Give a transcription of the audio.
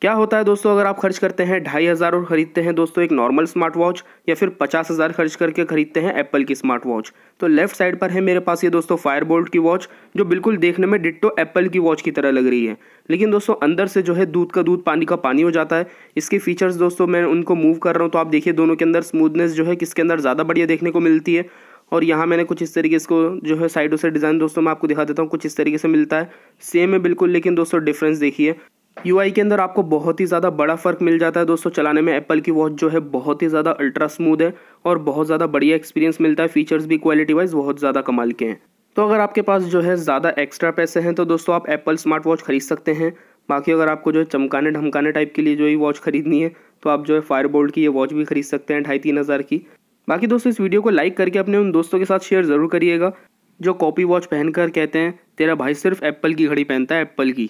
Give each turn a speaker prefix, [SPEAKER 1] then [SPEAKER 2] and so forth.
[SPEAKER 1] क्या होता है दोस्तों अगर आप खर्च करते हैं ढाई हज़ार और ख़रीदते हैं दोस्तों एक नॉर्मल स्मार्ट वॉच या फिर पचास हज़ार खर्च करके ख़रीदते हैं एप्पल की स्मार्ट वॉच तो लेफ्ट साइड पर है मेरे पास ये दोस्तों फायर बोल्ट की वॉच जो बिल्कुल देखने में डिट्टो एप्पल की वॉच की तरह लग रही है लेकिन दोस्तों अंदर से जो है दूध का दूध पानी का पानी हो जाता है इसके फीचर्स दोस्तों मैं उनको मूव कर रहा हूँ तो आप देखिए दोनों के अंदर स्मूथनेस जो है किसके अंदर ज़्यादा बढ़िया देखने को मिलती है और यहाँ मैंने कुछ इस तरीके इसको जो है साइडों से डिज़ाइन दोस्तों मैं आपको दिखा देता हूँ कुछ इस तरीके से मिलता है सेम है बिल्कुल लेकिन दोस्तों डिफरेंस देखिए यू के अंदर आपको बहुत ही ज़्यादा बड़ा फ़र्क मिल जाता है दोस्तों चलाने में एप्पल की वॉच जो है बहुत ही ज़्यादा अल्ट्रा स्मूथ है और बहुत ज़्यादा बढ़िया एक्सपीरियंस मिलता है फीचर्स भी क्वालिटी वाइज बहुत ज़्यादा कमाल के हैं तो अगर आपके पास जो है ज़्यादा एक्स्ट्रा पैसे हैं तो दोस्तों आप एप्पल स्मार्ट वॉच खरीद सकते हैं बाकी अगर आपको जो है चमकाने ढमकाने टाइप के लिए जो ये वॉच खरीदनी है तो आप जो है फायरबोल्ट की ये वॉच भी खरीद सकते हैं ढाई तीन हज़ार की बाकी दोस्तों इस वीडियो को लाइक करके अपने उन दोस्तों के साथ शेयर ज़रूर करिएगा जो कॉपी वॉच पहनकर कहते हैं तेरा भाई सिर्फ एप्पल की घड़ी पहनता है एप्पल की